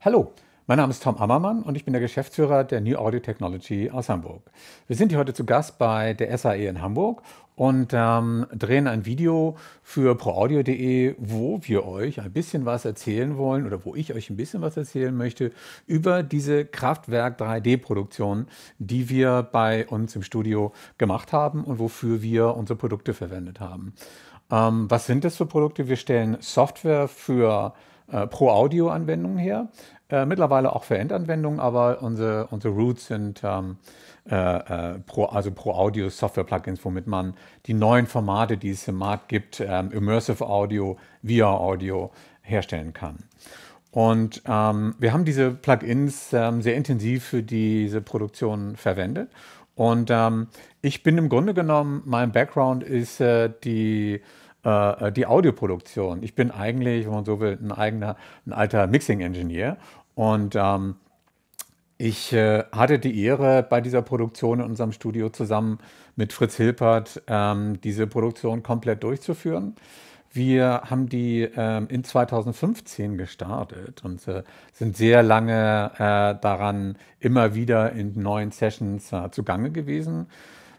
Hallo, mein Name ist Tom Ammermann und ich bin der Geschäftsführer der New Audio Technology aus Hamburg. Wir sind hier heute zu Gast bei der SAE in Hamburg und ähm, drehen ein Video für proaudio.de, wo wir euch ein bisschen was erzählen wollen oder wo ich euch ein bisschen was erzählen möchte über diese Kraftwerk 3D-Produktion, die wir bei uns im Studio gemacht haben und wofür wir unsere Produkte verwendet haben. Ähm, was sind das für Produkte? Wir stellen Software für äh, Pro-Audio-Anwendungen her. Äh, mittlerweile auch für Endanwendungen, aber unsere, unsere Roots sind ähm, äh, äh pro, also pro Audio Software Plugins, womit man die neuen Formate, die es im Markt gibt, ähm, Immersive Audio, VR Audio herstellen kann. Und ähm, wir haben diese Plugins ähm, sehr intensiv für diese Produktion verwendet. Und ähm, ich bin im Grunde genommen, mein Background ist äh, die äh, äh, die Audioproduktion. Ich bin eigentlich, wenn man so will, ein eigener, ein alter Mixing-Engineer und ähm, ich äh, hatte die Ehre, bei dieser Produktion in unserem Studio zusammen mit Fritz Hilpert ähm, diese Produktion komplett durchzuführen. Wir haben die ähm, in 2015 gestartet und äh, sind sehr lange äh, daran immer wieder in neuen Sessions äh, zugange gewesen.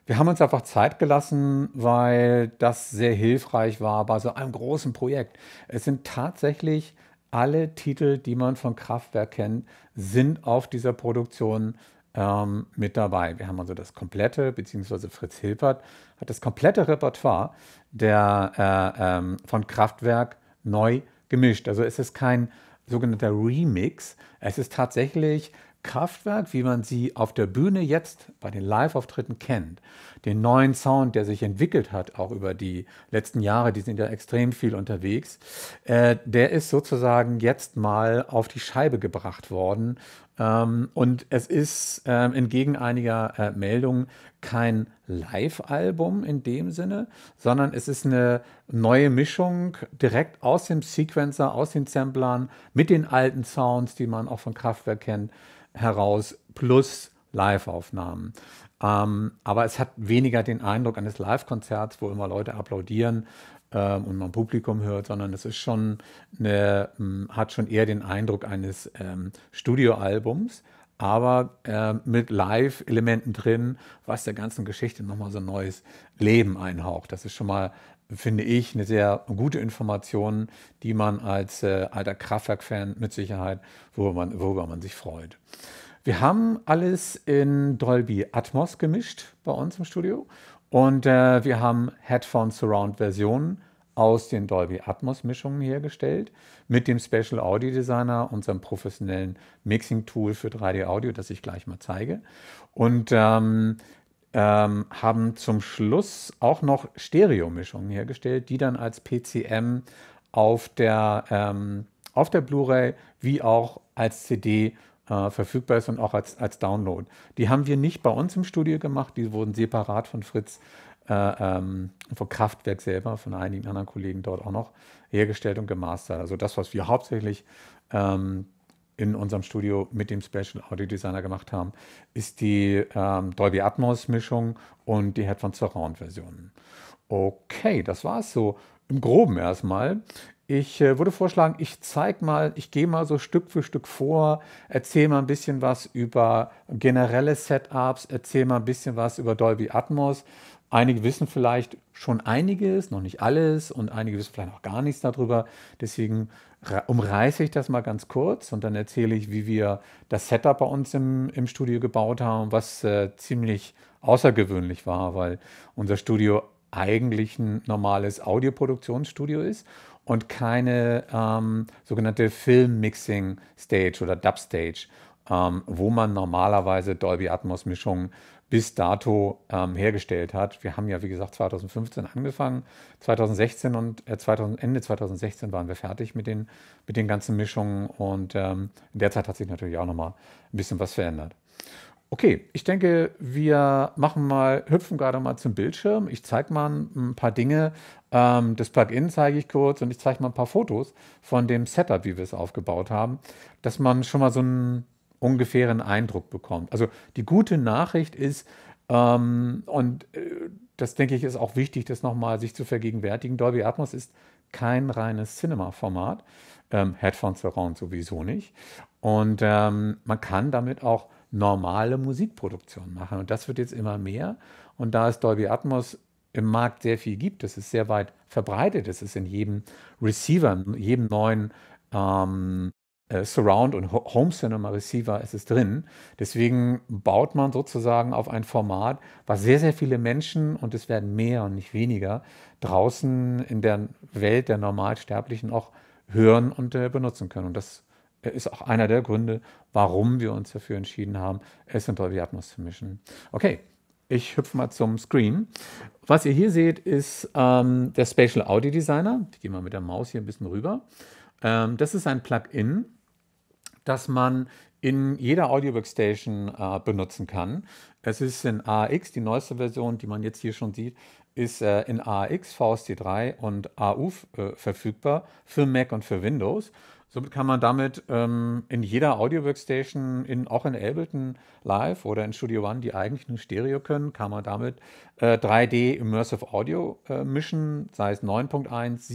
Wir haben uns einfach Zeit gelassen, weil das sehr hilfreich war bei so einem großen Projekt. Es sind tatsächlich alle Titel, die man von Kraftwerk kennt, sind auf dieser Produktion ähm, mit dabei. Wir haben also das komplette, beziehungsweise Fritz Hilpert hat das komplette Repertoire der, äh, ähm, von Kraftwerk neu gemischt. Also es ist kein sogenannter Remix. Es ist tatsächlich Kraftwerk, wie man sie auf der Bühne jetzt bei den Live-Auftritten kennt, den neuen Sound, der sich entwickelt hat, auch über die letzten Jahre, die sind ja extrem viel unterwegs, äh, der ist sozusagen jetzt mal auf die Scheibe gebracht worden. Ähm, und es ist ähm, entgegen einiger äh, Meldungen kein Live-Album in dem Sinne, sondern es ist eine neue Mischung direkt aus dem Sequencer, aus den Samplern mit den alten Sounds, die man auch von Kraftwerk kennt heraus plus Live-Aufnahmen. Ähm, aber es hat weniger den Eindruck eines Live-Konzerts, wo immer Leute applaudieren ähm, und man Publikum hört, sondern es ist schon eine, ähm, hat schon eher den Eindruck eines ähm, Studioalbums, aber äh, mit Live-Elementen drin, was der ganzen Geschichte nochmal so ein neues Leben einhaucht. Das ist schon mal finde ich, eine sehr gute Information, die man als äh, alter Kraftwerk-Fan mit Sicherheit, worüber man, worüber man sich freut. Wir haben alles in Dolby Atmos gemischt bei uns im Studio und äh, wir haben Headphone Surround Versionen aus den Dolby Atmos Mischungen hergestellt mit dem Special Audio Designer, unserem professionellen Mixing Tool für 3D Audio, das ich gleich mal zeige. Und ähm, ähm, haben zum Schluss auch noch Stereomischungen hergestellt, die dann als PCM auf der, ähm, der Blu-ray wie auch als CD äh, verfügbar ist und auch als, als Download. Die haben wir nicht bei uns im Studio gemacht, die wurden separat von Fritz, äh, ähm, von Kraftwerk selber, von einigen anderen Kollegen dort auch noch hergestellt und gemastert. Also das, was wir hauptsächlich ähm, in unserem Studio mit dem Special Audio Designer gemacht haben, ist die ähm, Dolby Atmos Mischung und die Headphone Surround Version. Okay, das war es so im Groben erstmal. Ich äh, würde vorschlagen, ich zeige mal, ich gehe mal so Stück für Stück vor, erzähle mal ein bisschen was über generelle Setups, erzähle mal ein bisschen was über Dolby Atmos. Einige wissen vielleicht schon einiges, noch nicht alles und einige wissen vielleicht auch gar nichts darüber. Deswegen umreiße ich das mal ganz kurz und dann erzähle ich, wie wir das Setup bei uns im, im Studio gebaut haben, was äh, ziemlich außergewöhnlich war, weil unser Studio eigentlich ein normales Audioproduktionsstudio ist und keine ähm, sogenannte Film-Mixing-Stage oder Dub-Stage, ähm, wo man normalerweise Dolby Atmos-Mischungen bis dato ähm, hergestellt hat. Wir haben ja, wie gesagt, 2015 angefangen, 2016 und äh, 2000, Ende 2016 waren wir fertig mit den, mit den ganzen Mischungen und ähm, in der Zeit hat sich natürlich auch nochmal ein bisschen was verändert. Okay, ich denke, wir machen mal, hüpfen gerade mal zum Bildschirm. Ich zeige mal ein paar Dinge. Ähm, das Plugin zeige ich kurz und ich zeige mal ein paar Fotos von dem Setup, wie wir es aufgebaut haben, dass man schon mal so ein ungefähren Eindruck bekommt. Also die gute Nachricht ist, ähm, und äh, das denke ich ist auch wichtig, das nochmal sich zu vergegenwärtigen, Dolby Atmos ist kein reines Cinema-Format, ähm, Headphones around sowieso nicht. Und ähm, man kann damit auch normale Musikproduktion machen. Und das wird jetzt immer mehr. Und da es Dolby Atmos im Markt sehr viel gibt, das ist sehr weit verbreitet, es ist in jedem Receiver, in jedem neuen ähm, äh, Surround und Ho Home Cinema Receiver ist es drin. Deswegen baut man sozusagen auf ein Format, was sehr, sehr viele Menschen, und es werden mehr und nicht weniger, draußen in der Welt der Normalsterblichen auch hören und äh, benutzen können. Und das äh, ist auch einer der Gründe, warum wir uns dafür entschieden haben, Essential wie Atmos zu mischen. Okay, ich hüpfe mal zum Screen. Was ihr hier seht, ist ähm, der Spatial Audio Designer. Ich gehe mal mit der Maus hier ein bisschen rüber. Ähm, das ist ein Plugin, das man in jeder Audio Workstation äh, benutzen kann. Es ist in AX, die neueste Version, die man jetzt hier schon sieht, ist äh, in AX, VST3 und AU äh, verfügbar für Mac und für Windows. Somit kann man damit ähm, in jeder Audio Workstation, in, auch in Ableton Live oder in Studio One, die eigentlich nur Stereo können, kann man damit äh, 3D Immersive Audio äh, mischen, sei es 9.1,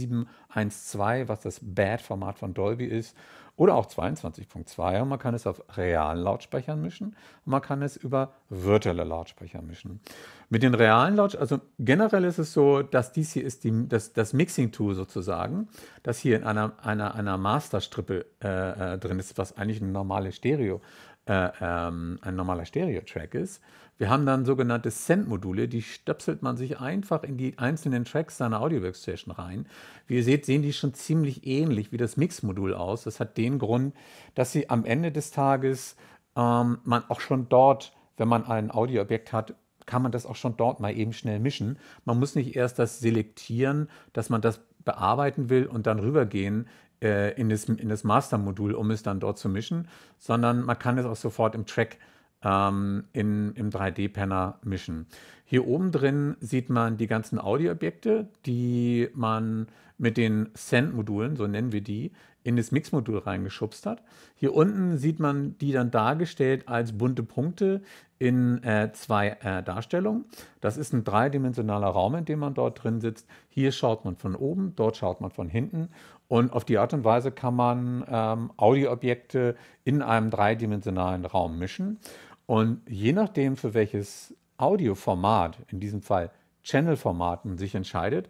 7.1.2, was das Bad-Format von Dolby ist, oder auch 22.2. und Man kann es auf realen Lautsprechern mischen und man kann es über virtuelle Lautsprecher mischen. Mit den realen Lautsprechern, also generell ist es so, dass dies hier ist die, das, das Mixing-Tool sozusagen, das hier in einer, einer, einer Masterstrippe äh, äh, drin ist, was eigentlich ein normales Stereo, äh, ähm, ein normaler Stereo-Track ist. Wir haben dann sogenannte Send-Module, die stöpselt man sich einfach in die einzelnen Tracks seiner Audio-Workstation rein. Wie ihr seht, sehen die schon ziemlich ähnlich wie das Mix-Modul aus. Das hat den Grund, dass sie am Ende des Tages ähm, man auch schon dort, wenn man ein Audio-Objekt hat, kann man das auch schon dort mal eben schnell mischen. Man muss nicht erst das selektieren, dass man das bearbeiten will und dann rübergehen äh, in das, in das Master-Modul, um es dann dort zu mischen, sondern man kann es auch sofort im Track mischen ähm, in, im 3D-Panner mischen. Hier oben drin sieht man die ganzen Audioobjekte, die man mit den Send-Modulen, so nennen wir die, in das Mix-Modul reingeschubst hat. Hier unten sieht man die dann dargestellt als bunte Punkte in äh, zwei äh, Darstellungen. Das ist ein dreidimensionaler Raum, in dem man dort drin sitzt. Hier schaut man von oben, dort schaut man von hinten. Und auf die Art und Weise kann man ähm, Audioobjekte in einem dreidimensionalen Raum mischen. Und je nachdem, für welches Audioformat, in diesem Fall Channel-Format, man sich entscheidet,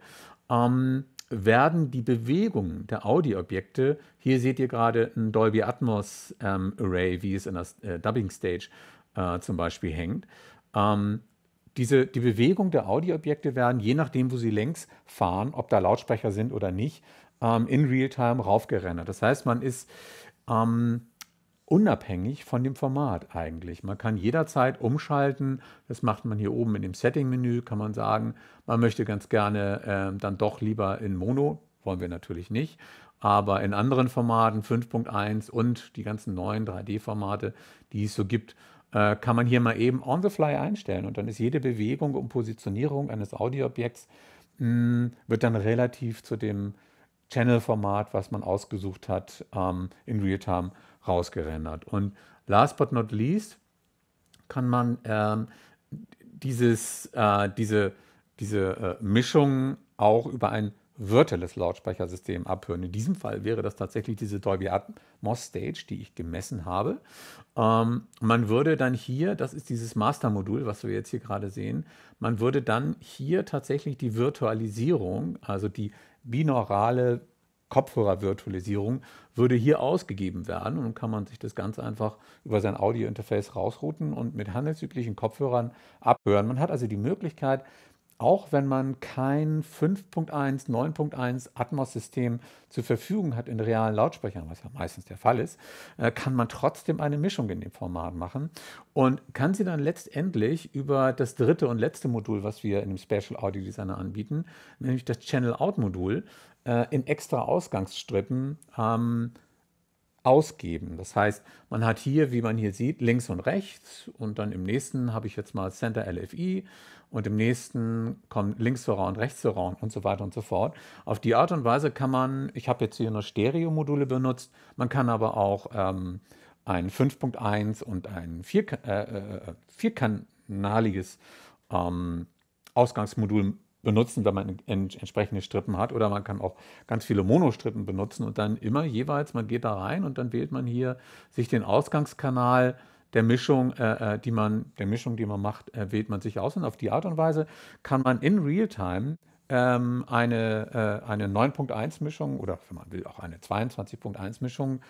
ähm, werden die Bewegungen der Audioobjekte, hier seht ihr gerade ein Dolby Atmos ähm, Array, wie es in der äh, Dubbing Stage äh, zum Beispiel hängt, ähm, diese, die Bewegung der Audioobjekte werden, je nachdem, wo sie längs fahren, ob da Lautsprecher sind oder nicht, ähm, in Realtime raufgerendert. Das heißt, man ist ähm, unabhängig von dem Format eigentlich. Man kann jederzeit umschalten. Das macht man hier oben in dem Setting-Menü, kann man sagen, man möchte ganz gerne äh, dann doch lieber in Mono, wollen wir natürlich nicht, aber in anderen Formaten 5.1 und die ganzen neuen 3D-Formate, die es so gibt, äh, kann man hier mal eben on the fly einstellen und dann ist jede Bewegung und Positionierung eines Audioobjekts hm, wird dann relativ zu dem Channel-Format, was man ausgesucht hat, ähm, in Realtime rausgerendert. Und last but not least kann man ähm, dieses, äh, diese, diese äh, Mischung auch über ein virtuelles Lautsprechersystem abhören. In diesem Fall wäre das tatsächlich diese Dolby Atmos Stage, die ich gemessen habe. Ähm, man würde dann hier, das ist dieses Master-Modul, was wir jetzt hier gerade sehen, man würde dann hier tatsächlich die Virtualisierung, also die binaurale Kopfhörer-Virtualisierung würde hier ausgegeben werden. Und kann man sich das ganz einfach über sein Audio-Interface rausrouten und mit handelsüblichen Kopfhörern abhören. Man hat also die Möglichkeit, auch wenn man kein 5.1, 9.1 Atmos-System zur Verfügung hat in realen Lautsprechern, was ja meistens der Fall ist, äh, kann man trotzdem eine Mischung in dem Format machen und kann sie dann letztendlich über das dritte und letzte Modul, was wir in dem Special Audio Designer anbieten, nämlich das Channel-Out-Modul, äh, in extra Ausgangsstrippen ähm, ausgeben. Das heißt, man hat hier, wie man hier sieht, links und rechts und dann im nächsten habe ich jetzt mal Center LFI und im nächsten kommt links so und rechts so und so weiter und so fort. Auf die Art und Weise kann man, ich habe jetzt hier nur Stereo-Module benutzt, man kann aber auch ähm, ein 5.1 und ein vierkanaliges äh, äh, äh, äh, vierkanaliges ähm, Ausgangsmodul benutzen, wenn man entsprechende Strippen hat. Oder man kann auch ganz viele Monostrippen benutzen und dann immer jeweils, man geht da rein und dann wählt man hier sich den Ausgangskanal der Mischung, äh, äh die man, der Mischung, die man macht, äh, wählt man sich aus. Und auf die Art und Weise kann man in Realtime ähm, eine, äh, eine 9.1-Mischung oder wenn man will auch eine 22.1-Mischung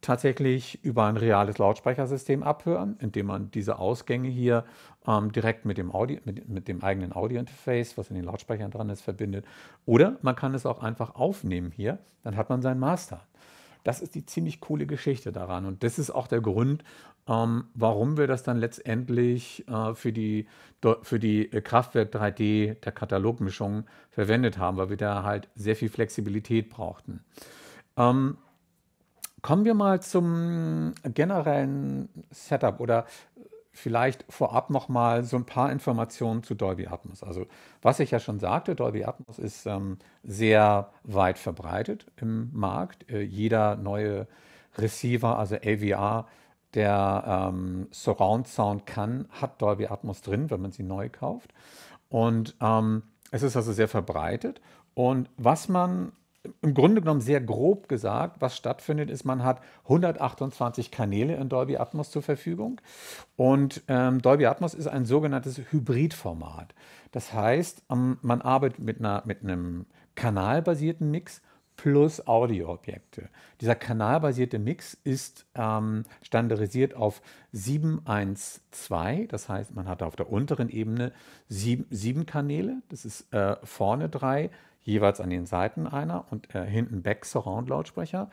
tatsächlich über ein reales Lautsprechersystem abhören, indem man diese Ausgänge hier ähm, direkt mit dem, Audio, mit, mit dem eigenen Audio-Interface, was in den Lautsprechern dran ist, verbindet. Oder man kann es auch einfach aufnehmen hier, dann hat man sein Master. Das ist die ziemlich coole Geschichte daran. Und das ist auch der Grund, ähm, warum wir das dann letztendlich äh, für die, für die äh, Kraftwerk 3D der Katalogmischung verwendet haben, weil wir da halt sehr viel Flexibilität brauchten. Ähm, kommen wir mal zum generellen Setup oder vielleicht vorab nochmal so ein paar Informationen zu Dolby Atmos. Also was ich ja schon sagte, Dolby Atmos ist ähm, sehr weit verbreitet im Markt. Äh, jeder neue Receiver, also AVR, der ähm, Surround Sound kann, hat Dolby Atmos drin, wenn man sie neu kauft. Und ähm, es ist also sehr verbreitet. Und was man im Grunde genommen sehr grob gesagt, was stattfindet, ist, man hat 128 Kanäle in Dolby Atmos zur Verfügung. Und ähm, Dolby Atmos ist ein sogenanntes Hybridformat. Das heißt, ähm, man arbeitet mit, einer, mit einem kanalbasierten Mix plus Audioobjekte. Dieser kanalbasierte Mix ist ähm, standardisiert auf 712, das heißt, man hat auf der unteren Ebene sieben, sieben Kanäle, das ist äh, vorne drei, jeweils an den Seiten einer und äh, hinten Back Surround Lautsprecher,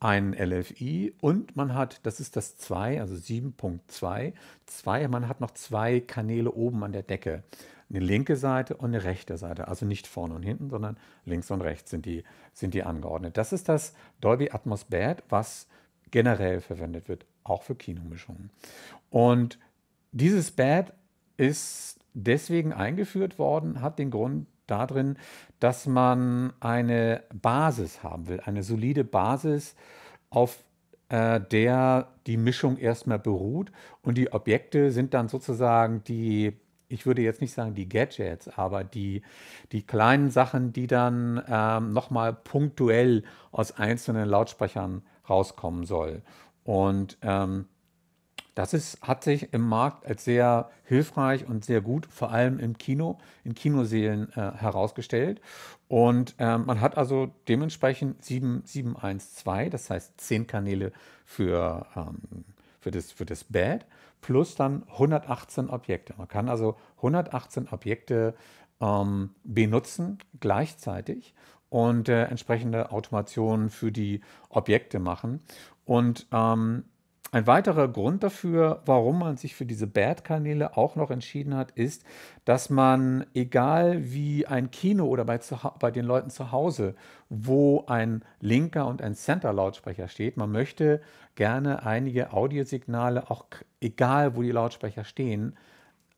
einen LFI und man hat, das ist das 2, also 7.2, 2, man hat noch zwei Kanäle oben an der Decke. Eine linke Seite und eine rechte Seite, also nicht vorne und hinten, sondern links und rechts sind die, sind die angeordnet. Das ist das Dolby Atmos Bad, was generell verwendet wird, auch für Kinomischungen. Und dieses Bad ist deswegen eingeführt worden, hat den Grund, darin, dass man eine Basis haben will, eine solide Basis, auf äh, der die Mischung erstmal beruht. Und die Objekte sind dann sozusagen die, ich würde jetzt nicht sagen die Gadgets, aber die, die kleinen Sachen, die dann ähm, nochmal punktuell aus einzelnen Lautsprechern rauskommen soll. Und ähm, das ist, hat sich im Markt als sehr hilfreich und sehr gut, vor allem im Kino, in Kinoseelen äh, herausgestellt. Und äh, man hat also dementsprechend 7712, das heißt 10 Kanäle für, ähm, für, das, für das Bad, plus dann 118 Objekte. Man kann also 118 Objekte ähm, benutzen gleichzeitig und äh, entsprechende Automationen für die Objekte machen. Und ähm, ein weiterer Grund dafür, warum man sich für diese Bad-Kanäle auch noch entschieden hat, ist, dass man, egal wie ein Kino oder bei, bei den Leuten zu Hause, wo ein linker und ein Center-Lautsprecher steht, man möchte gerne einige Audiosignale, auch egal wo die Lautsprecher stehen,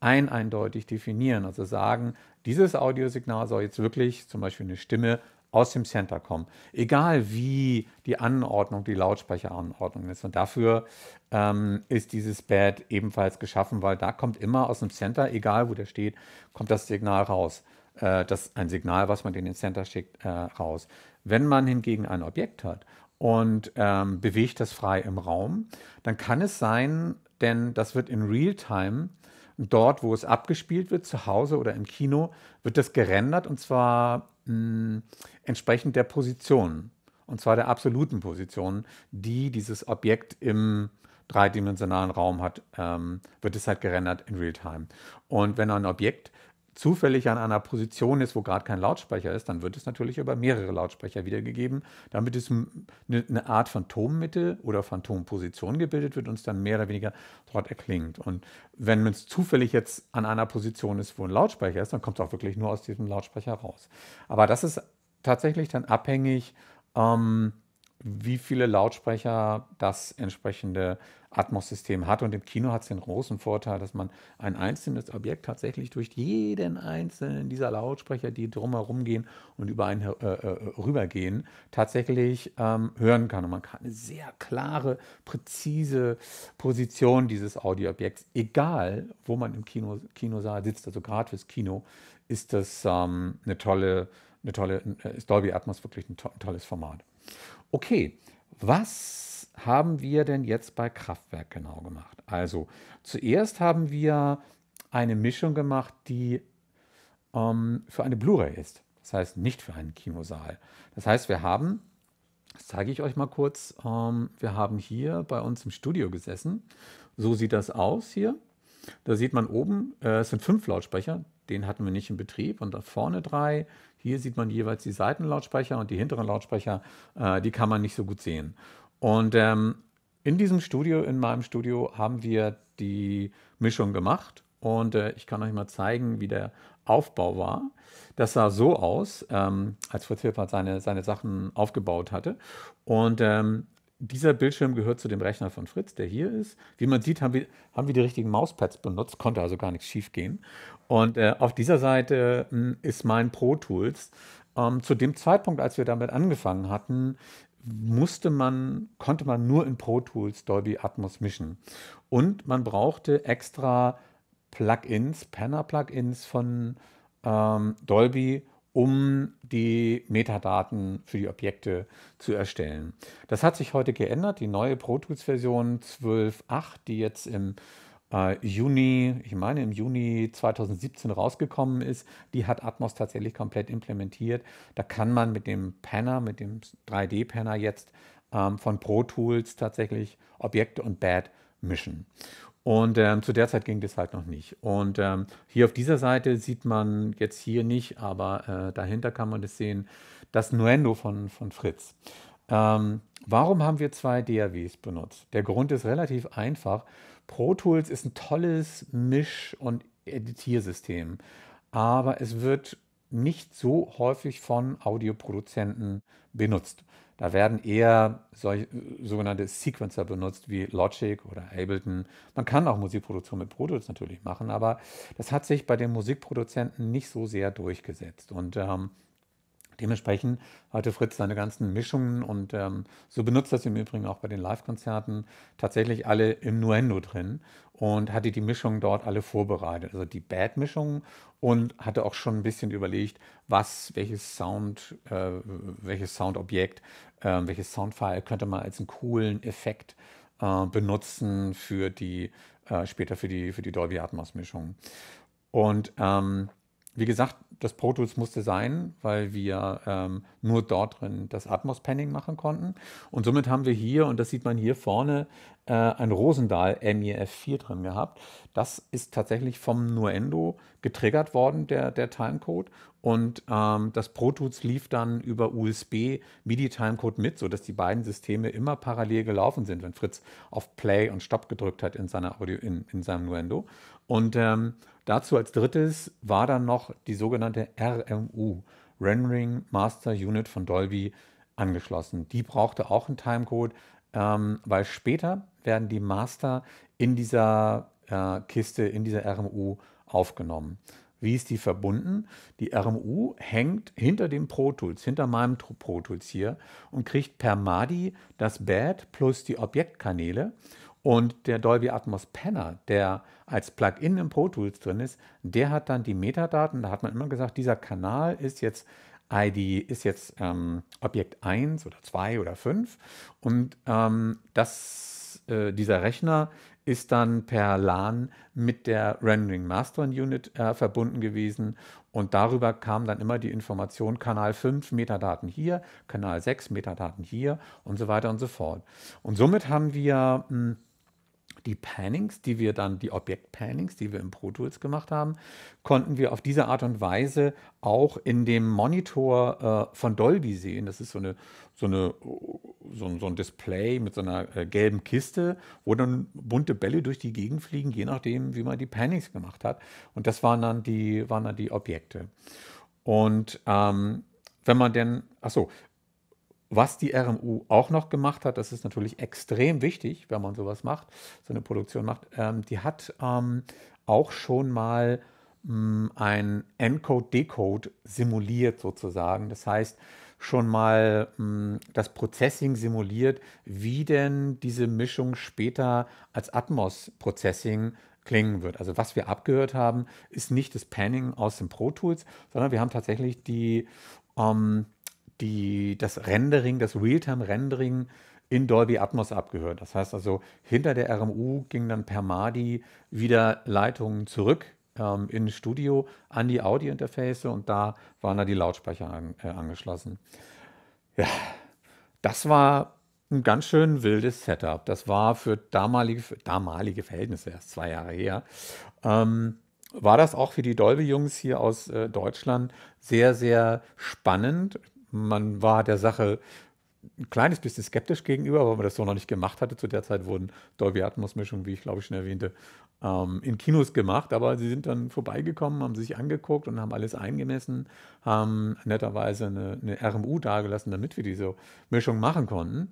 ein eindeutig definieren. Also sagen, dieses Audiosignal soll jetzt wirklich zum Beispiel eine Stimme aus dem Center kommen. Egal wie die Anordnung, die Lautsprecheranordnung ist. Und dafür ähm, ist dieses Bad ebenfalls geschaffen, weil da kommt immer aus dem Center, egal wo der steht, kommt das Signal raus. Äh, das ein Signal, was man in den Center schickt, äh, raus. Wenn man hingegen ein Objekt hat und ähm, bewegt das frei im Raum, dann kann es sein, denn das wird in Realtime dort, wo es abgespielt wird, zu Hause oder im Kino, wird das gerendert und zwar entsprechend der Position, und zwar der absoluten Position, die dieses Objekt im dreidimensionalen Raum hat, ähm, wird es halt gerendert in Realtime. Und wenn ein Objekt zufällig an einer Position ist, wo gerade kein Lautsprecher ist, dann wird es natürlich über mehrere Lautsprecher wiedergegeben, damit es ne, eine Art Phantommitte oder Phantomposition gebildet wird und es dann mehr oder weniger dort erklingt. Und wenn es zufällig jetzt an einer Position ist, wo ein Lautsprecher ist, dann kommt es auch wirklich nur aus diesem Lautsprecher raus. Aber das ist tatsächlich dann abhängig, ähm, wie viele Lautsprecher das entsprechende Atmos-System hat. Und im Kino hat es den großen Vorteil, dass man ein einzelnes Objekt tatsächlich durch jeden einzelnen dieser Lautsprecher, die drumherum gehen und über einen äh, äh, rübergehen, tatsächlich ähm, hören kann. Und man kann eine sehr klare, präzise Position dieses Audioobjekts, egal wo man im Kino, Kinosaal sitzt, also gerade fürs Kino, ist das ähm, eine tolle, eine tolle, äh, ist Dolby Atmos wirklich ein, to ein tolles Format. Okay, was haben wir denn jetzt bei Kraftwerk genau gemacht? Also zuerst haben wir eine Mischung gemacht, die ähm, für eine Blu-ray ist. Das heißt nicht für einen Kinosaal. Das heißt, wir haben, das zeige ich euch mal kurz, ähm, wir haben hier bei uns im Studio gesessen. So sieht das aus hier. Da sieht man oben, äh, es sind fünf Lautsprecher, den hatten wir nicht im Betrieb und da vorne drei. Hier sieht man jeweils die Seitenlautsprecher und die hinteren Lautsprecher, äh, die kann man nicht so gut sehen. Und ähm, in diesem Studio, in meinem Studio, haben wir die Mischung gemacht. Und äh, ich kann euch mal zeigen, wie der Aufbau war. Das sah so aus, ähm, als Fritz Hilpert seine, seine Sachen aufgebaut hatte. Und ähm, dieser Bildschirm gehört zu dem Rechner von Fritz, der hier ist. Wie man sieht, haben wir, haben wir die richtigen Mauspads benutzt, konnte also gar nichts schief gehen. Und äh, auf dieser Seite mh, hm, ist mein Pro Tools. Ähm, zu dem Zeitpunkt, als wir damit angefangen hatten, musste man, konnte man nur in Pro Tools Dolby Atmos mischen. Und man brauchte extra Plugins, Panner-Plugins von ähm, Dolby, um die Metadaten für die Objekte zu erstellen. Das hat sich heute geändert. Die neue Pro Tools Version 12.8, die jetzt im äh, Juni, ich meine im Juni 2017 rausgekommen ist, die hat Atmos tatsächlich komplett implementiert. Da kann man mit dem Panner, mit dem 3D-Panner jetzt ähm, von Pro Tools tatsächlich Objekte und Bad mischen. Und ähm, zu der Zeit ging das halt noch nicht. Und ähm, hier auf dieser Seite sieht man jetzt hier nicht, aber äh, dahinter kann man das sehen, das Nuendo von, von Fritz. Ähm, warum haben wir zwei DAWs benutzt? Der Grund ist relativ einfach. Pro Tools ist ein tolles Misch- und Editiersystem, aber es wird nicht so häufig von Audioproduzenten benutzt. Da werden eher solche, sogenannte Sequencer benutzt wie Logic oder Ableton. Man kann auch Musikproduktion mit Pro Tools natürlich machen, aber das hat sich bei den Musikproduzenten nicht so sehr durchgesetzt. Und ähm, Dementsprechend hatte Fritz seine ganzen Mischungen und ähm, so benutzt das im Übrigen auch bei den Live-Konzerten tatsächlich alle im Nuendo drin und hatte die Mischungen dort alle vorbereitet, also die Bad-Mischungen und hatte auch schon ein bisschen überlegt, was, welches Sound, äh, welches Soundobjekt, äh, welches Soundfile könnte man als einen coolen Effekt äh, benutzen für die äh, später für die für die Dolby Atmos Mischung. Und ähm, wie gesagt, das Pro Tools musste sein, weil wir ähm, nur dort drin das Atmos-Panning machen konnten. Und somit haben wir hier, und das sieht man hier vorne, äh, ein Rosendahl MEF4 drin gehabt. Das ist tatsächlich vom Nuendo getriggert worden, der, der Timecode. Und ähm, das Pro Tools lief dann über USB MIDI-Timecode mit, sodass die beiden Systeme immer parallel gelaufen sind, wenn Fritz auf Play und Stop gedrückt hat in, seiner Audio, in, in seinem Nuendo. Und ähm, dazu als drittes war dann noch die sogenannte RMU, Rendering Master Unit von Dolby, angeschlossen. Die brauchte auch einen Timecode, ähm, weil später werden die Master in dieser äh, Kiste, in dieser RMU aufgenommen. Wie ist die verbunden? Die RMU hängt hinter dem Pro Tools, hinter meinem Pro Tools hier und kriegt per MADI das Bad plus die Objektkanäle und der Dolby Atmos Panner, der als Plugin im Pro Tools drin ist, der hat dann die Metadaten. Da hat man immer gesagt, dieser Kanal ist jetzt ID, ist jetzt ähm, Objekt 1 oder 2 oder 5. Und ähm, das, äh, dieser Rechner ist dann per LAN mit der Rendering Mastering Unit äh, verbunden gewesen und darüber kam dann immer die Information Kanal 5 Metadaten hier, Kanal 6 Metadaten hier und so weiter und so fort. Und somit haben wir mh, hm, die Pannings, die wir dann, die Objektpannings, die wir im Pro Tools gemacht haben, konnten wir auf diese Art und Weise auch in dem Monitor äh, von Dolby sehen. Das ist so, eine, so, eine, so, ein, so ein Display mit so einer äh, gelben Kiste, wo dann bunte Bälle durch die Gegend fliegen, je nachdem, wie man die Pannings gemacht hat. Und das waren dann die, waren dann die Objekte. Und ähm, wenn man denn, achso, was die RMU auch noch gemacht hat, das ist natürlich extrem wichtig, wenn man sowas macht, so eine Produktion macht, ähm, die hat ähm, auch schon mal mh, mm, ein Encode-Decode simuliert sozusagen. Das heißt, schon mal mh, mm, das Processing simuliert, wie denn diese Mischung später als Atmos-Processing klingen wird. Also was wir abgehört haben, ist nicht das Panning aus dem Pro Tools, sondern wir haben tatsächlich die ähm, die, das Rendering, das Realtime-Rendering in Dolby Atmos abgehört. Das heißt also, hinter der RMU ging dann per MADI wieder Leitungen zurück ähm, ins Studio an die Audio-Interface und da waren dann die Lautsprecher an, äh, angeschlossen. Ja, das war ein ganz schön wildes Setup. Das war für damalige, für damalige Verhältnisse, erst zwei Jahre her, ähm, war das auch für die Dolby-Jungs hier aus äh, Deutschland sehr, sehr spannend. Man war der Sache ein kleines bisschen skeptisch gegenüber, weil man das so noch nicht gemacht hatte. Zu der Zeit wurden Dolby Atmos Mischungen, wie ich glaube ich schon erwähnte, ähm, in Kinos gemacht. Aber sie sind dann vorbeigekommen, haben sich angeguckt und haben alles eingemessen, haben netterweise eine, eine RMU dagelassen, damit wir diese Mischung machen konnten.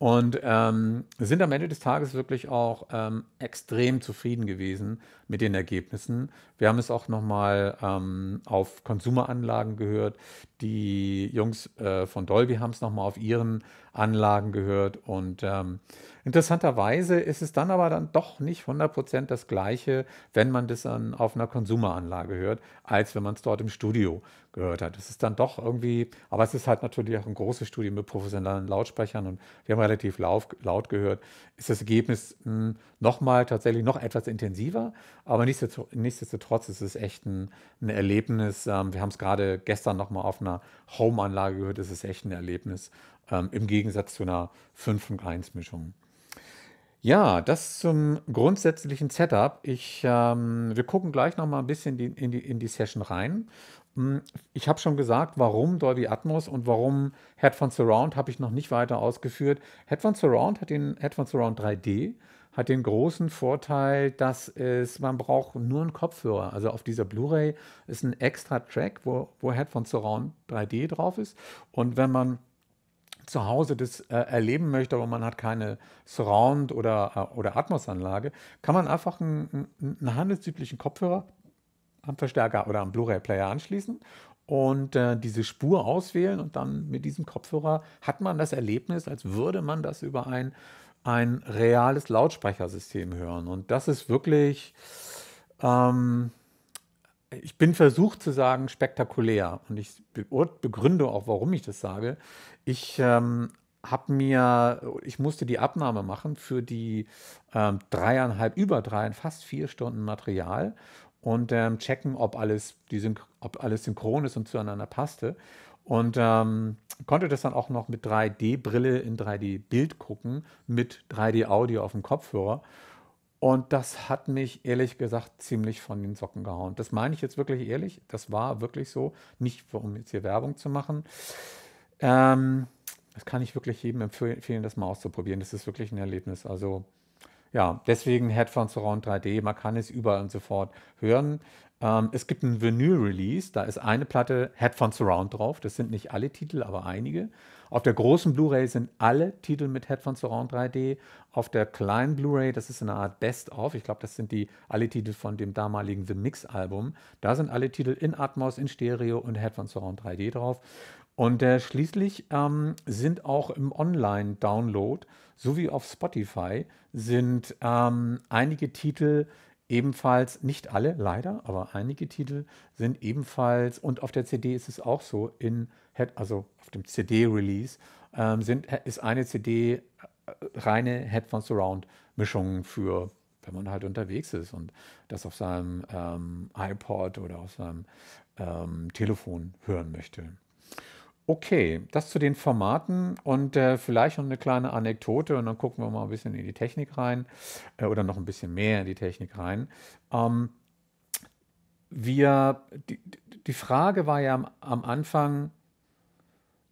Und ähm, sind am Ende des Tages wirklich auch ähm, extrem zufrieden gewesen mit den Ergebnissen. Wir haben es auch nochmal ähm, auf Konsumeranlagen gehört. Die Jungs äh, von Dolby haben es nochmal auf ihren Anlagen gehört. Und ähm, interessanterweise ist es dann aber dann doch nicht 100% das Gleiche, wenn man das an, auf einer Konsumeranlage hört, als wenn man es dort im Studio gehört hat. Es ist dann doch irgendwie, aber es ist halt natürlich auch ein großes Studio mit professionellen Lautsprechern und wir haben relativ laut, laut gehört, ist das Ergebnis hm, nochmal tatsächlich noch etwas intensiver, aber nichtsdestotrotz ist es echt ein, ein Erlebnis. Ähm, wir haben es gerade gestern nochmal auf einer Home-Anlage gehört, es ist echt ein Erlebnis, ähm, im Gegensatz zu einer 5 und 1 Mischung. Ja, das zum grundsätzlichen Setup. Ich, ähm, wir gucken gleich noch mal ein bisschen die, in, die, in die Session rein. Hm, ich habe schon gesagt, warum Dolby Atmos und warum Headphone Surround habe ich noch nicht weiter ausgeführt. Headphone Surround hat den Headphone Surround 3D hat den großen Vorteil, dass es man braucht nur einen Kopfhörer. Also auf dieser Blu-ray ist ein extra Track, wo, wo Headphone Surround 3D drauf ist und wenn man zu Hause das äh, erleben möchte, aber man hat keine Surround- oder, äh, oder Atmos-Anlage, kann man einfach einen, einen handelsüblichen Kopfhörer am Verstärker oder am Blu-ray-Player anschließen und äh, diese Spur auswählen und dann mit diesem Kopfhörer hat man das Erlebnis, als würde man das über ein, ein reales Lautsprechersystem hören. Und das ist wirklich, ähm, ich bin versucht zu sagen, spektakulär. Und ich begründe auch, warum ich das sage. Ich ähm, habe mir, ich musste die Abnahme machen für die ähm, dreieinhalb, über drei, fast vier Stunden Material und ähm, checken, ob alles, die ob alles synchron ist und zueinander passte. Und ähm, konnte das dann auch noch mit 3D-Brille in 3D-Bild gucken, mit 3D-Audio auf dem Kopfhörer. Und das hat mich ehrlich gesagt ziemlich von den Socken gehauen. Das meine ich jetzt wirklich ehrlich. Das war wirklich so. Nicht, um jetzt hier Werbung zu machen. Ähm, das kann ich wirklich jedem empfehlen, das mal auszuprobieren. Das ist wirklich ein Erlebnis. Also ja, deswegen Headphones Surround 3D, man kann es überall und sofort hören. Ähm, es gibt ein Vinyl-Release, da ist eine Platte Headphones Surround drauf. Das sind nicht alle Titel, aber einige. Auf der großen Blu-ray sind alle Titel mit Headphones Surround 3D. Auf der kleinen Blu-ray, das ist eine Art Best-of. Ich glaube, das sind die alle Titel von dem damaligen The Mix-Album. Da sind alle Titel in Atmos, in Stereo und Headphones Surround 3D drauf. Und äh, schließlich ähm, sind auch im Online-Download sowie auf Spotify sind ähm, einige Titel ebenfalls, nicht alle leider, aber einige Titel sind ebenfalls, und auf der CD ist es auch so, in, also auf dem CD-Release, ähm, ist eine CD äh, reine Headphone Surround Mischung für, wenn man halt unterwegs ist und das auf seinem ähm, iPod oder auf seinem ähm, Telefon hören möchte. Okay, das zu den Formaten und äh, vielleicht noch eine kleine Anekdote und dann gucken wir mal ein bisschen in die Technik rein äh, oder noch ein bisschen mehr in die Technik rein. Ähm, wir, die, die, Frage war ja am, am, Anfang,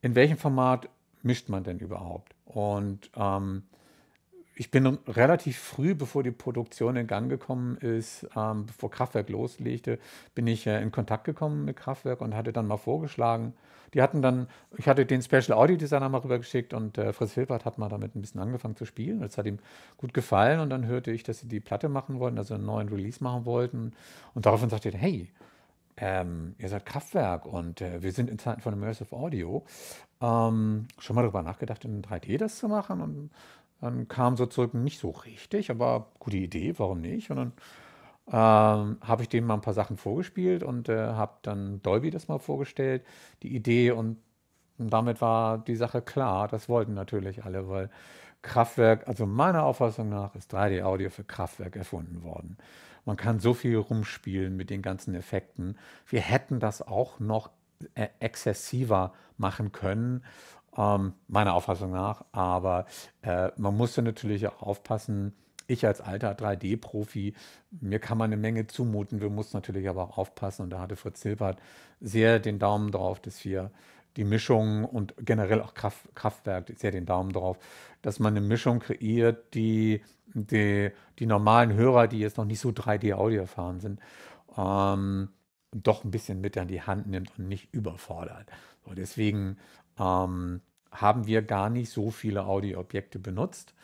in welchem Format mischt man denn überhaupt? Und ähm, ich bin relativ früh, bevor die Produktion in Gang gekommen ist, ähm, bevor Kraftwerk loslegte, bin ich äh, in Kontakt gekommen mit Kraftwerk und hatte dann mal vorgeschlagen. Die hatten dann, ich hatte den Special Audio Designer mal rübergeschickt und äh, Fritz Hilbert hat mal damit ein bisschen angefangen zu spielen. Das hat ihm gut gefallen und dann hörte ich, dass sie die Platte machen wollten, also einen neuen Release machen wollten. Und daraufhin sagte er, hey, ähm, ihr seid Kraftwerk und äh, wir sind in Zeiten von Immersive Audio. Ähm, schon mal darüber nachgedacht, in 3D das zu machen? Und dann kam so zurück, nicht so richtig, aber gute Idee, warum nicht? Und dann ähm, habe ich dem mal ein paar Sachen vorgespielt und äh, habe dann Dolby das mal vorgestellt, die Idee und, und damit war die Sache klar. Das wollten natürlich alle, weil Kraftwerk, also meiner Auffassung nach, ist 3D-Audio für Kraftwerk erfunden worden. Man kann so viel rumspielen mit den ganzen Effekten. Wir hätten das auch noch äh, exzessiver machen können ähm, meiner Auffassung nach. Aber äh, man musste natürlich auch aufpassen, ich als alter 3D-Profi, mir kann man eine Menge zumuten. Wir mussten natürlich aber auch aufpassen. Und da hatte Fritz Silbert sehr den Daumen drauf, dass wir die Mischung und generell auch Kraft, Kraftwerk sehr den Daumen drauf, dass man eine Mischung kreiert, die die, die normalen Hörer, die jetzt noch nicht so 3D-Audio erfahren sind, ähm, doch ein bisschen mit an die Hand nimmt und nicht überfordert. So, deswegen ähm, haben wir gar nicht so viele Audioobjekte benutzt.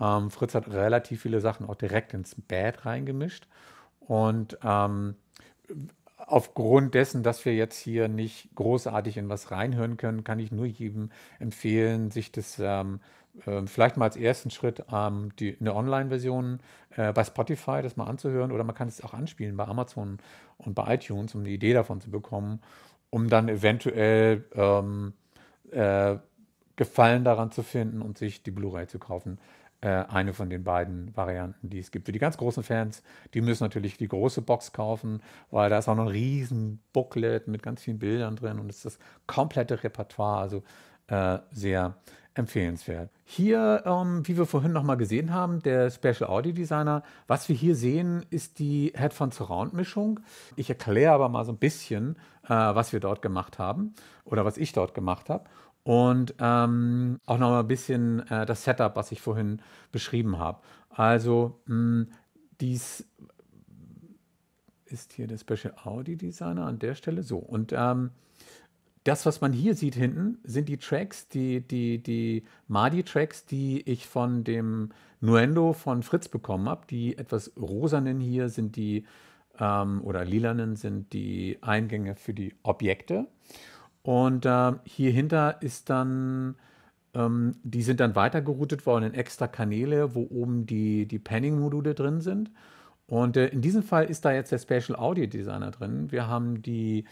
Ähm, Fritz hat relativ viele Sachen auch direkt ins Bad reingemischt. Und ähm, aufgrund dessen, dass wir jetzt hier nicht großartig in was reinhören können, kann ich nur jedem empfehlen, sich das ähm, äh, vielleicht mal als ersten Schritt ähm, die, eine Online-Version äh, bei Spotify das mal anzuhören oder man kann es auch anspielen bei Amazon und bei iTunes, um eine Idee davon zu bekommen, um dann eventuell ähm, äh, Gefallen daran zu finden und sich die Blu-ray zu kaufen. Äh, eine von den beiden Varianten, die es gibt. Für die ganz großen Fans, die müssen natürlich die große Box kaufen, weil da ist auch noch ein riesen Booklet mit ganz vielen Bildern drin und es ist das komplette Repertoire, also äh, sehr empfehlenswert. Hier, ähm, wie wir vorhin nochmal gesehen haben, der Special Audio Designer. Was wir hier sehen, ist die Headphone Surround Mischung. Ich erkläre aber mal so ein bisschen, äh, was wir dort gemacht haben oder was ich dort gemacht habe und ähm, auch nochmal ein bisschen äh, das Setup, was ich vorhin beschrieben habe. Also mh, hm, dies ist hier der Special Audi Designer an der Stelle so. Und ähm, das, was man hier sieht hinten, sind die Tracks, die, die, die Madi-Tracks, die ich von dem Nuendo von Fritz bekommen habe. Die etwas rosanen hier sind die, ähm, oder lilanen sind die Eingänge für die Objekte. Und äh, hier hinter ist dann, ähm, die sind dann weitergeroutet worden in extra Kanäle, wo oben die, die Panning-Module drin sind. Und äh, in diesem Fall ist da jetzt der Spatial Audio Designer drin. Wir haben die,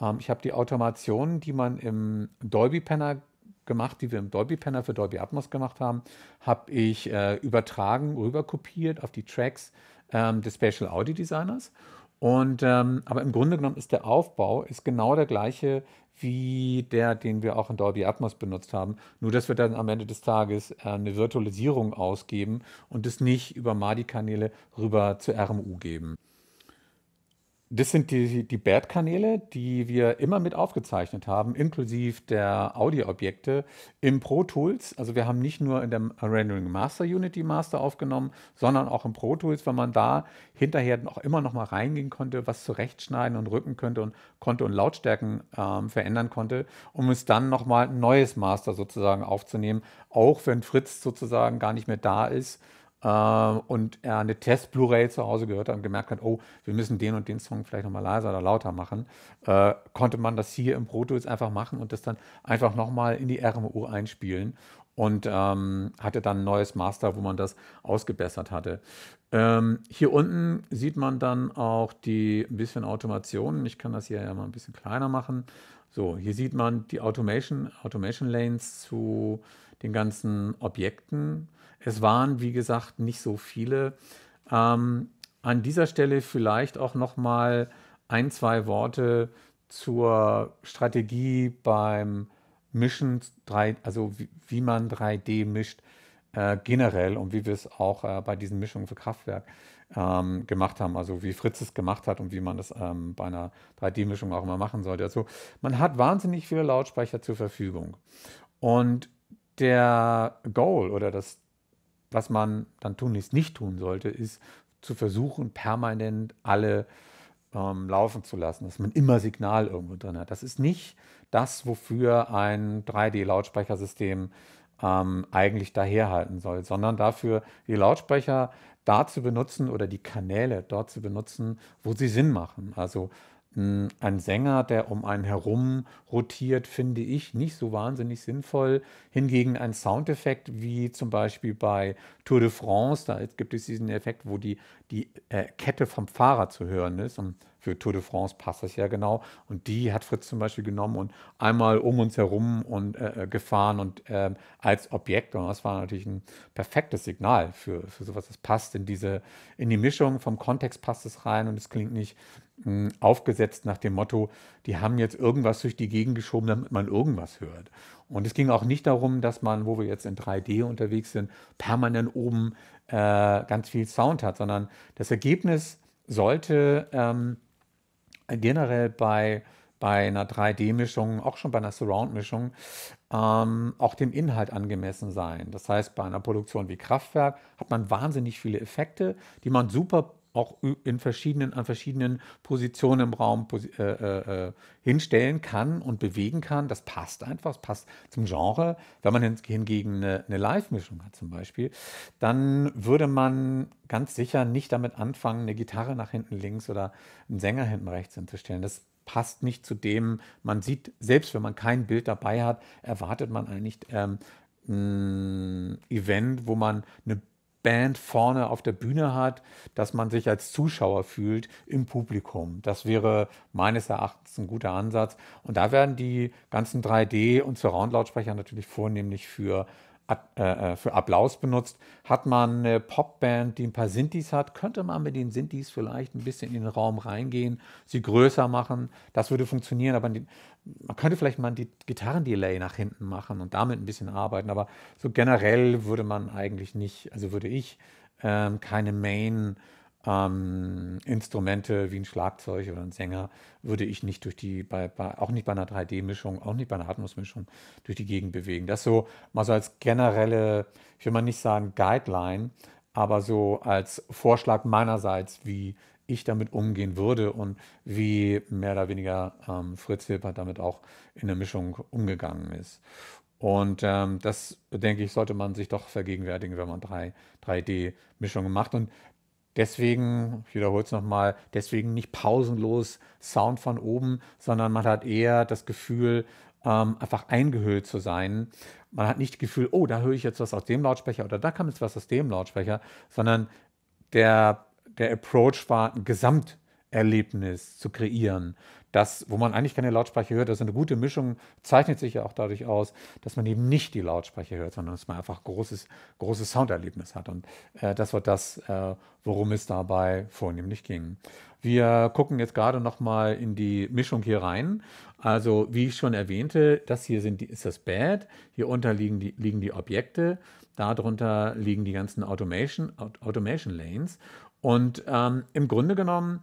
ähm, ich habe die Automation, die man im Dolby Panner gemacht, die wir im Dolby Panner für Dolby Atmos gemacht haben, habe ich äh, übertragen, rüberkopiert auf die Tracks ähm, des Spatial Audio Designers. Und, ähm, aber im Grunde genommen ist der Aufbau ist genau der gleiche wie der, den wir auch in Dolby Atmos benutzt haben. Nur, dass wir dann am Ende des Tages äh, eine Virtualisierung ausgeben und es nicht über MADI-Kanäle rüber zu RMU geben. Das sind die, die BERT-Kanäle, die wir immer mit aufgezeichnet haben, inklusive der Audio-Objekte im Pro Tools. Also wir haben nicht nur in der Rendering Master Unity Master aufgenommen, sondern auch im Pro Tools, weil man da hinterher auch immer noch mal reingehen konnte, was zurechtschneiden und rücken könnte und konnte und Lautstärken ähm, verändern konnte, um es dann noch mal ein neues Master sozusagen aufzunehmen, auch wenn Fritz sozusagen gar nicht mehr da ist ähm, und er eine Test-Blu-ray zu Hause gehört hat und gemerkt hat, oh, wir müssen den und den Song vielleicht nochmal leiser oder lauter machen, äh, konnte man das hier im Pro Tools einfach machen und das dann einfach nochmal in die RMU einspielen und ähm, hatte dann ein neues Master, wo man das ausgebessert hatte. Ähm, hier unten sieht man dann auch die ein bisschen Automation. Ich kann das hier ja mal ein bisschen kleiner machen. So, hier sieht man die Automation, Automation Lanes zu den ganzen Objekten, es waren, wie gesagt, nicht so viele. Ähm, an dieser Stelle vielleicht auch noch mal ein, zwei Worte zur Strategie beim Mischen, 3, also wie, wie, man 3D mischt äh, generell und wie wir es auch äh, bei diesen Mischungen für Kraftwerk ähm, gemacht haben, also wie Fritz es gemacht hat und wie man das ähm, bei einer 3D-Mischung auch immer machen sollte. Also man hat wahnsinnig viele Lautsprecher zur Verfügung und der Goal oder das was man dann tunlichst nicht tun sollte, ist zu versuchen, permanent alle ähm, laufen zu lassen, dass man immer Signal irgendwo drin hat. Das ist nicht das, wofür ein 3D-Lautsprechersystem ähm, eigentlich daherhalten soll, sondern dafür die Lautsprecher da zu benutzen oder die Kanäle dort zu benutzen, wo sie Sinn machen. Also hm, ein Sänger, der um einen herum rotiert, finde ich nicht so wahnsinnig sinnvoll. Hingegen ein Soundeffekt wie zum Beispiel bei Tour de France, da gibt es diesen Effekt, wo die die äh, Kette vom Fahrer zu hören ist. Und für Tour de France passt das ja genau. Und die hat Fritz zum Beispiel genommen und einmal um uns herum und äh, äh gefahren und äh, als Objekt. Und das war natürlich ein perfektes Signal für, für sowas. Das passt in diese, in die Mischung vom Kontext passt es rein und es klingt nicht hm, aufgesetzt nach dem Motto, die haben jetzt irgendwas durch die Gegend geschoben, damit man irgendwas hört. Und es ging auch nicht darum, dass man, wo wir jetzt in 3D unterwegs sind, permanent oben äh, ganz viel Sound hat, sondern das Ergebnis sollte ähm, generell bei, bei einer 3D-Mischung, auch schon bei einer Surround-Mischung, ähm, auch dem Inhalt angemessen sein. Das heißt, bei einer Produktion wie Kraftwerk hat man wahnsinnig viele Effekte, die man super auch in verschiedenen, an verschiedenen Positionen im Raum äh, äh, äh, hinstellen kann und bewegen kann. Das passt einfach, es passt zum Genre. Wenn man hingegen eine, eine Live-Mischung hat zum Beispiel, dann würde man ganz sicher nicht damit anfangen, eine Gitarre nach hinten links oder einen Sänger hinten rechts hinzustellen. Das passt nicht zu dem, man sieht, selbst wenn man kein Bild dabei hat, erwartet man eigentlich ähm, ein Event, wo man eine Band vorne auf der Bühne hat, dass man sich als Zuschauer fühlt im Publikum. Das wäre meines Erachtens ein guter Ansatz. Und da werden die ganzen 3D- und Surround-Lautsprecher natürlich vornehmlich für äh, äh, für Applaus benutzt. Hat man eine Popband, die ein paar Sintis hat, könnte man mit den Sintis vielleicht ein bisschen in den Raum reingehen, sie größer machen. Das würde funktionieren, aber man könnte vielleicht mal die Gitarrendelay nach hinten machen und damit ein bisschen arbeiten. Aber so generell würde man eigentlich nicht, also würde ich ähm, keine Main- ähm, Instrumente wie ein Schlagzeug oder ein Sänger würde ich nicht durch die, bei, bei, auch nicht bei einer 3D-Mischung, auch nicht bei einer Atmos-Mischung durch die Gegend bewegen. Das so mal so als generelle, ich will mal nicht sagen Guideline, aber so als Vorschlag meinerseits, wie ich damit umgehen würde und wie mehr oder weniger ähm, Fritz Wilpert damit auch in der Mischung umgegangen ist. Und ähm, das, denke ich, sollte man sich doch vergegenwärtigen, wenn man 3D-Mischungen macht. Und Deswegen, ich wiederhole es nochmal, deswegen nicht pausenlos Sound von oben, sondern man hat eher das Gefühl, ähm, einfach eingehüllt zu sein. Man hat nicht das Gefühl, oh, da höre ich jetzt was aus dem Lautsprecher oder da kam jetzt was aus dem Lautsprecher, sondern der, der Approach war, ein Gesamterlebnis zu kreieren das, wo man eigentlich keine Lautsprecher hört. Also eine gute Mischung zeichnet sich ja auch dadurch aus, dass man eben nicht die Lautsprecher hört, sondern dass man einfach großes, großes Sounderlebnis hat. Und äh, das war das, äh, worum es dabei vornehmlich ging. Wir gucken jetzt gerade nochmal in die Mischung hier rein. Also wie ich schon erwähnte, das hier sind die, ist das Bad, hier unter liegen die, liegen die Objekte, darunter liegen die ganzen Automation, Automation Lanes. Und ähm, im Grunde genommen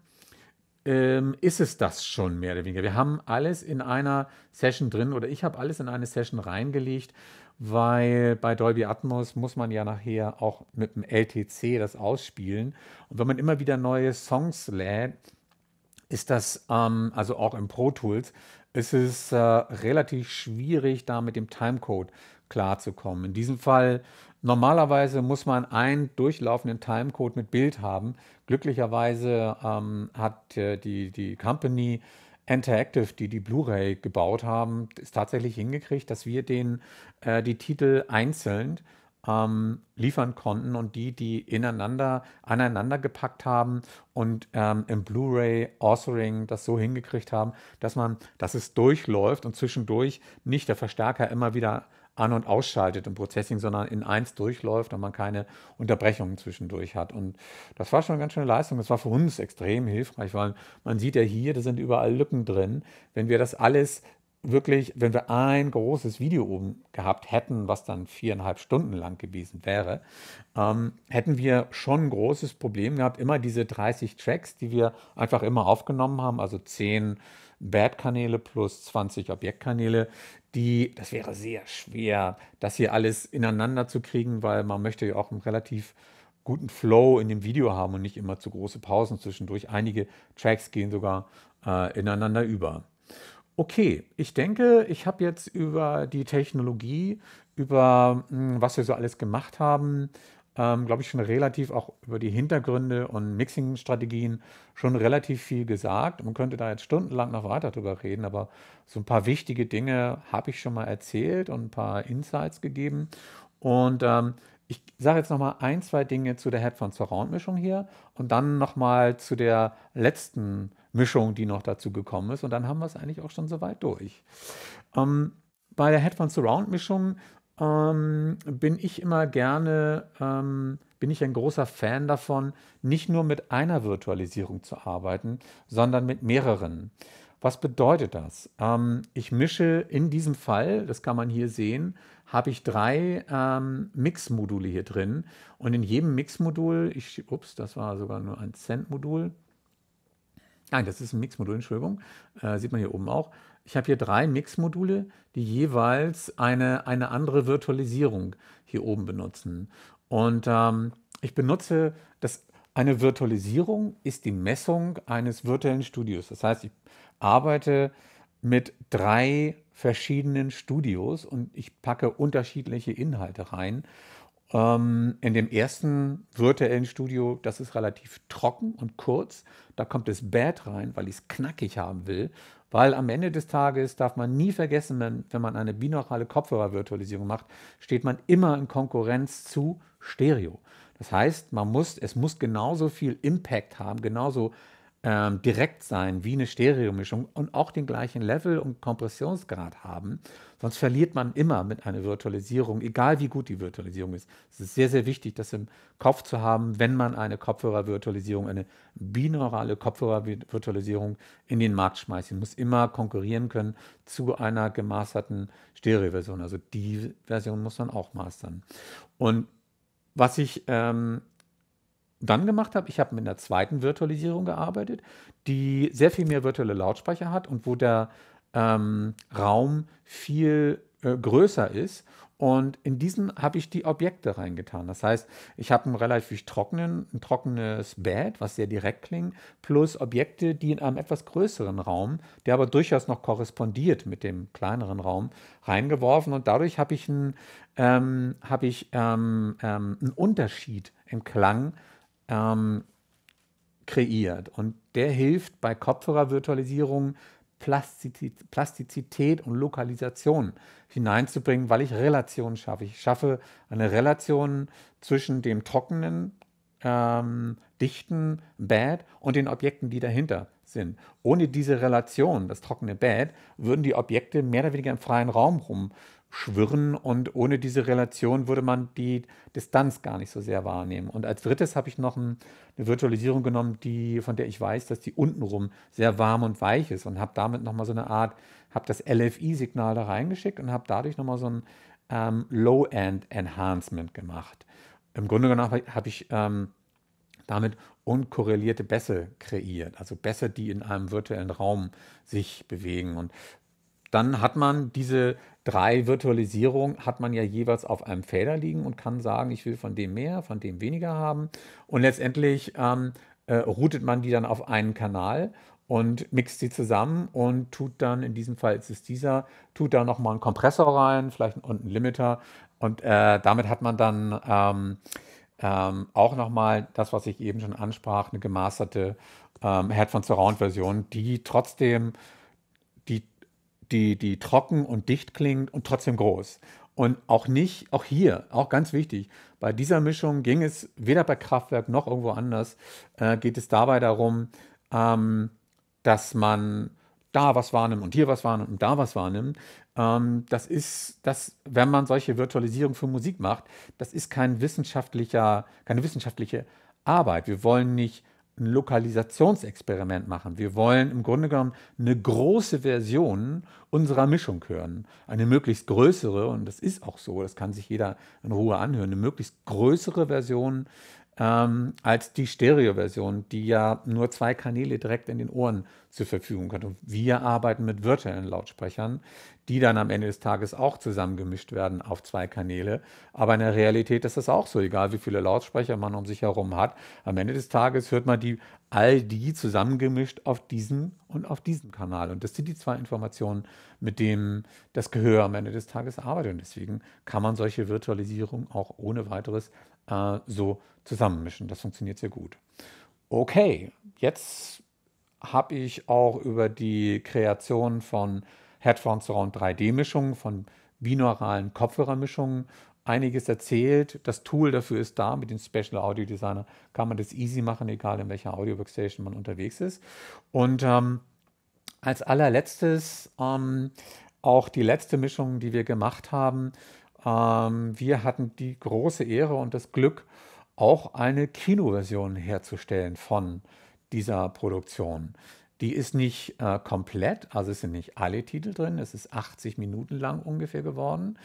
ähm, ist es das schon mehr oder weniger. Wir haben alles in einer Session drin oder ich habe alles in eine Session reingelegt, weil bei Dolby Atmos muss man ja nachher auch mit dem LTC das ausspielen. Und wenn man immer wieder neue Songs lädt, ist das, ähm, also auch im Pro Tools, ist es äh, relativ schwierig, da mit dem Timecode klarzukommen. In diesem Fall Normalerweise muss man einen durchlaufenden Timecode mit Bild haben. Glücklicherweise ähm, hat äh, die, die Company Interactive, die die Blu-ray gebaut haben, ist tatsächlich hingekriegt, dass wir den, äh, die Titel einzeln ähm, liefern konnten und die, die ineinander, aneinander gepackt haben und ähm, im Blu-ray Authoring das so hingekriegt haben, dass man, dass es durchläuft und zwischendurch nicht der Verstärker immer wieder an- und ausschaltet im Processing, sondern in eins durchläuft und man keine Unterbrechungen zwischendurch hat. Und das war schon eine ganz schöne Leistung. Das war für uns extrem hilfreich, weil man sieht ja hier, da sind überall Lücken drin. Wenn wir das alles wirklich, wenn wir ein großes Video oben gehabt hätten, was dann viereinhalb Stunden lang gewesen wäre, ähm, hätten wir schon ein großes Problem gehabt. Immer diese 30 Tracks, die wir einfach immer aufgenommen haben, also 10 Bad-Kanäle plus 20 Objektkanäle, die, das wäre sehr schwer, das hier alles ineinander zu kriegen, weil man möchte ja auch einen relativ guten Flow in dem Video haben und nicht immer zu große Pausen zwischendurch. Einige Tracks gehen sogar äh, ineinander über okay, ich denke, ich habe jetzt über die Technologie, über hm, was wir so alles gemacht haben, ähm, glaube ich, schon relativ auch über die Hintergründe und Mixing-Strategien schon relativ viel gesagt. Man könnte da jetzt stundenlang noch weiter drüber reden, aber so ein paar wichtige Dinge habe ich schon mal erzählt und ein paar Insights gegeben. Und ähm, ich sage jetzt nochmal ein, zwei Dinge zu der Headphone Surround-Mischung hier und dann nochmal zu der letzten Mischung, die noch dazu gekommen ist. Und dann haben wir es eigentlich auch schon so weit durch. Ähm, bei der Headphone-Surround-Mischung ähm, bin ich immer gerne, ähm, bin ich ein großer Fan davon, nicht nur mit einer Virtualisierung zu arbeiten, sondern mit mehreren. Was bedeutet das? Ähm, ich mische in diesem Fall, das kann man hier sehen, habe ich drei ähm, Mix-Module hier drin und in jedem Mix-Modul, ups, das war sogar nur ein Cent-Modul, Nein, das ist ein Mixmodul, Entschuldigung. Äh, sieht man hier oben auch. Ich habe hier drei Mixmodule, die jeweils eine, eine andere Virtualisierung hier oben benutzen. Und ähm, ich benutze das. Eine Virtualisierung ist die Messung eines virtuellen Studios. Das heißt, ich arbeite mit drei verschiedenen Studios und ich packe unterschiedliche Inhalte rein. Ähm, in dem ersten virtuellen Studio, das ist relativ trocken und kurz. Da kommt das Bad rein, weil ich es knackig haben will. Weil am Ende des Tages darf man nie vergessen, wenn, wenn man eine binaurale Kopfhörer-Virtualisierung macht, steht man immer in Konkurrenz zu Stereo. Das heißt, man muss, es muss genauso viel Impact haben, genauso ähm, direkt sein, wie eine Stereomischung und auch den gleichen Level und Kompressionsgrad haben. Sonst verliert man immer mit einer Virtualisierung, egal wie gut die Virtualisierung ist. Es ist sehr, sehr wichtig, das im Kopf zu haben, wenn man eine Kopfhörer-Virtualisierung, eine binaurale Kopfhörer-Virtualisierung in den Markt schmeißt. Sie muss immer konkurrieren können zu einer gemasterten Stereo-Version. Also die Version muss man auch mastern. Und was ich ähm, dann gemacht habe, ich habe mit einer zweiten Virtualisierung gearbeitet, die sehr viel mehr virtuelle Lautsprecher hat und wo der ähm, Raum viel äh, größer ist. Und in diesen habe ich die Objekte reingetan. Das heißt, ich habe ein relativ trockenen, ein trockenes Bad, was sehr direkt klingt, plus Objekte, die in einem etwas größeren Raum, der aber durchaus noch korrespondiert mit dem kleineren Raum, reingeworfen. Und dadurch habe ich einen ähm, hab ich, ähm, ähm, einen Unterschied im Klang ähm, kreiert. Und der hilft bei Kopfhörer-Virtualisierung Plastizität und Lokalisation hineinzubringen, weil ich Relationen schaffe. Ich schaffe eine Relation zwischen dem trockenen, ähm, dichten Bad und den Objekten, die dahinter sind. Ohne diese Relation, das trockene Bad, würden die Objekte mehr oder weniger im freien Raum rum schwirren und ohne diese Relation würde man die Distanz gar nicht so sehr wahrnehmen. Und als drittes habe ich noch ein, eine Virtualisierung genommen, die, von der ich weiß, dass die untenrum sehr warm und weich ist und habe damit nochmal so eine Art, habe das LFI-Signal da reingeschickt und habe dadurch nochmal so ein ähm, Low-End-Enhancement gemacht. Im Grunde genommen habe hab ich ähm, damit unkorrelierte Bässe kreiert, also Bässe, die in einem virtuellen Raum sich bewegen. Und dann hat man diese drei Virtualisierungen, hat man ja jeweils auf einem Fader liegen und kann sagen, ich will von dem mehr, von dem weniger haben. Und letztendlich ähm, äh, routet man die dann auf einen Kanal und mixt sie zusammen und tut dann, in diesem Fall ist es dieser, tut da nochmal einen Kompressor rein, vielleicht und einen Limiter. Und äh, damit hat man dann ähm, ähm, auch nochmal das, was ich eben schon ansprach, eine gemasterte ähm, Herd von Surround-Version, die trotzdem die, die trocken und dicht klingt und trotzdem groß. Und auch nicht, auch hier, auch ganz wichtig, bei dieser Mischung ging es weder bei Kraftwerk noch irgendwo anders, äh, geht es dabei darum, ähm, dass man da was wahrnimmt und hier was wahrnimmt und da was wahrnimmt. Ähm, das ist, das, wenn man solche Virtualisierung für Musik macht, das ist kein wissenschaftlicher, keine wissenschaftliche Arbeit. Wir wollen nicht ein Lokalisationsexperiment machen. Wir wollen im Grunde genommen eine große Version unserer Mischung hören. Eine möglichst größere, und das ist auch so, das kann sich jeder in Ruhe anhören, eine möglichst größere Version ähm, als die Stereo-Version, die ja nur zwei Kanäle direkt in den Ohren zur Verfügung hat. Und wir arbeiten mit virtuellen Lautsprechern, die dann am Ende des Tages auch zusammengemischt werden auf zwei Kanäle. Aber in der Realität ist das auch so, egal wie viele Lautsprecher man um sich herum hat. Am Ende des Tages hört man die all die zusammengemischt auf diesem und auf diesem Kanal. Und das sind die zwei Informationen, mit denen das Gehör am Ende des Tages arbeitet. Und deswegen kann man solche Virtualisierung auch ohne weiteres äh, so zusammenmischen. Das funktioniert sehr gut. Okay, jetzt habe ich auch über die Kreation von Headphones Surround 3D-Mischungen, von binauralen Kopfhörermischungen einiges erzählt. Das Tool dafür ist da. Mit dem Special Audio Designer kann man das easy machen, egal in welcher Audio Workstation man unterwegs ist. Und ähm, als allerletztes ähm, auch die letzte Mischung, die wir gemacht haben, ähm, wir hatten die große Ehre und das Glück, auch eine Kinoversion herzustellen von dieser Produktion. Die ist nicht äh, komplett, also es sind nicht alle Titel drin, es ist 80 Minuten lang ungefähr geworden.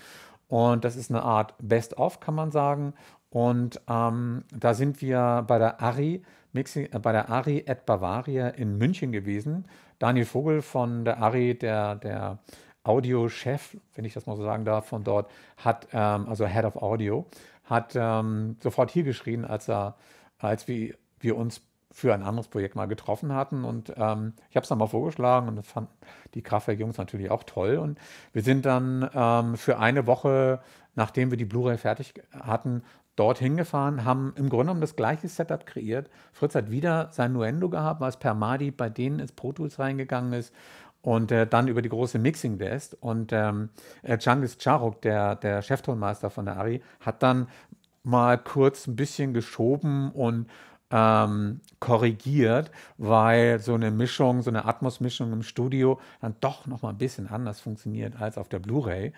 Und das ist eine Art Best-of, kann man sagen. Und ähm, da sind wir bei der Ari, Mixi, äh, bei der Ari et Bavaria in München gewesen. Daniel Vogel von der Ari, der, der Audio-Chef, wenn ich das mal so sagen darf, von dort, hat, ähm, also Head of Audio, hat ähm, sofort hier geschrien, als, er, als wir, wir uns für ein anderes Projekt mal getroffen hatten. Und ähm, ich habe es dann mal vorgeschlagen und das fanden die Kraftwerk-Jungs natürlich auch toll. Und wir sind dann ähm, für eine Woche, nachdem wir die Blu-ray fertig hatten, dorthin gefahren, haben im Grunde genommen das gleiche Setup kreiert. Fritz hat wieder sein Nuendo gehabt, was per Mardi bei denen ins Pro Tools reingegangen ist und äh, dann über die große Mixing Desk. Und ähm, äh, Charuk, der, der Cheftonmeister von der ARI, hat dann mal kurz ein bisschen geschoben und ähm, korrigiert, weil so eine Mischung, so eine Atmos-Mischung im Studio dann doch nochmal ein bisschen anders funktioniert als auf der Blu-ray.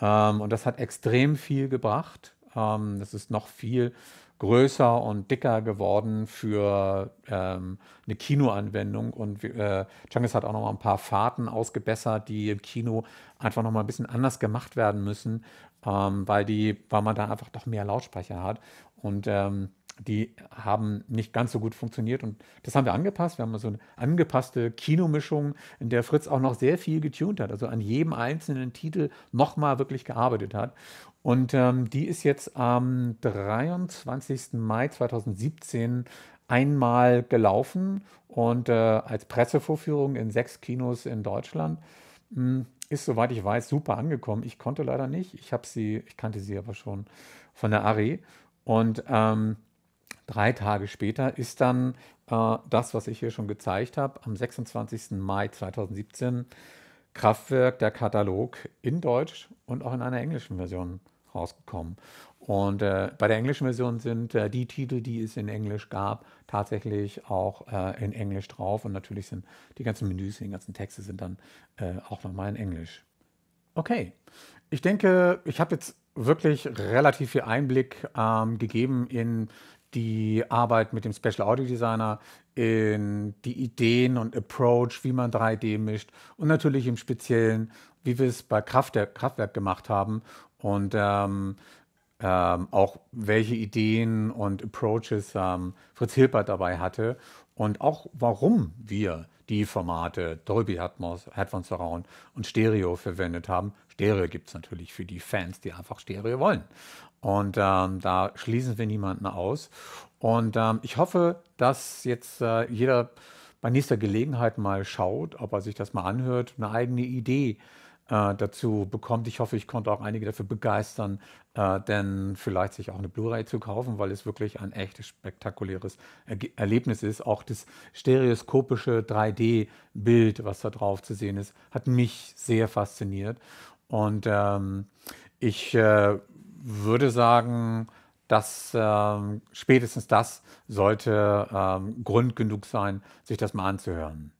Ähm, und das hat extrem viel gebracht. Ähm, das ist noch viel größer und dicker geworden für ähm, eine Kinoanwendung. Und äh, Chungus hat auch noch mal ein paar Fahrten ausgebessert, die im Kino einfach noch mal ein bisschen anders gemacht werden müssen, ähm, weil, die, weil man da einfach doch mehr Lautsprecher hat. Und ähm, die haben nicht ganz so gut funktioniert. Und das haben wir angepasst. Wir haben so eine angepasste Kinomischung, in der Fritz auch noch sehr viel getunt hat, also an jedem einzelnen Titel noch mal wirklich gearbeitet hat. Und ähm, die ist jetzt am 23. Mai 2017 einmal gelaufen und äh, als Pressevorführung in sechs Kinos in Deutschland. Hm, ist, soweit ich weiß, super angekommen. Ich konnte leider nicht. Ich habe sie, ich kannte sie aber schon von der Ari. Und ähm, drei Tage später ist dann äh, das, was ich hier schon gezeigt habe, am 26. Mai 2017 Kraftwerk, der Katalog in Deutsch und auch in einer englischen Version rausgekommen. Und äh, bei der englischen Version sind äh, die Titel, die es in Englisch gab, tatsächlich auch äh, in Englisch drauf. Und natürlich sind die ganzen Menüs, die ganzen Texte sind dann äh, auch nochmal in Englisch. Okay, ich denke, ich habe jetzt wirklich relativ viel Einblick ähm, gegeben in die Arbeit mit dem Special Audio Designer, in die Ideen und Approach, wie man 3D mischt und natürlich im Speziellen wie wir es bei Kraftwerk, Kraftwerk gemacht haben und ähm, ähm, auch welche Ideen und Approaches ähm, Fritz Hilbert dabei hatte und auch warum wir die Formate Dolby Atmos, Headphones Surround und Stereo verwendet haben. Stereo gibt es natürlich für die Fans, die einfach Stereo wollen. Und ähm, da schließen wir niemanden aus. Und ähm, ich hoffe, dass jetzt äh, jeder bei nächster Gelegenheit mal schaut, ob er sich das mal anhört, eine eigene Idee äh, äh, dazu bekommt. Ich hoffe, ich konnte auch einige dafür begeistern, äh, denn vielleicht sich auch eine Blu-ray zu kaufen, weil es wirklich ein echtes spektakuläres er Erlebnis ist. Auch das stereoskopische 3D-Bild, was da drauf zu sehen ist, hat mich sehr fasziniert. Und ähm, ich äh, würde sagen, dass ähm, spätestens das sollte ähm, Grund genug sein, sich das mal anzuhören.